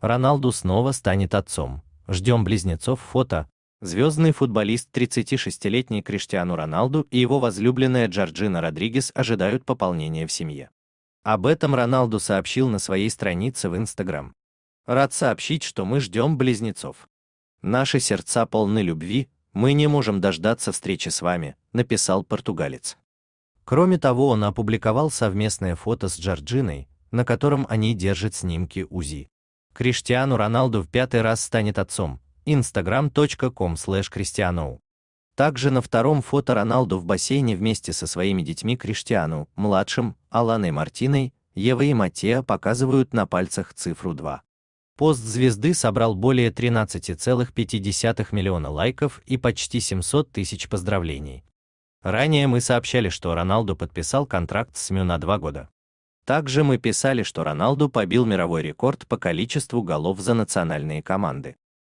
Роналду снова станет отцом. Ждем близнецов фото. Звездный футболист 36-летний Криштиану Роналду и его возлюбленная Джорджина Родригес ожидают пополнения в семье. Об этом Роналду сообщил на своей странице в Инстаграм. Рад сообщить, что мы ждем близнецов. Наши сердца полны любви, мы не можем дождаться встречи с вами, написал португалец. Кроме того, он опубликовал совместное фото с Джорджиной, на котором они держат снимки УЗИ. Криштиану Роналду в пятый раз станет отцом. instagram.com slash Также на втором фото Роналду в бассейне вместе со своими детьми Криштиану, младшим, Аланой Мартиной, Евой и Матея показывают на пальцах цифру 2. Пост звезды собрал более 13,5 миллиона лайков и почти 700 тысяч поздравлений. Ранее мы сообщали, что Роналду подписал контракт с МЮ на два года. Также мы писали, что Роналду побил мировой рекорд по количеству голов за национальные команды.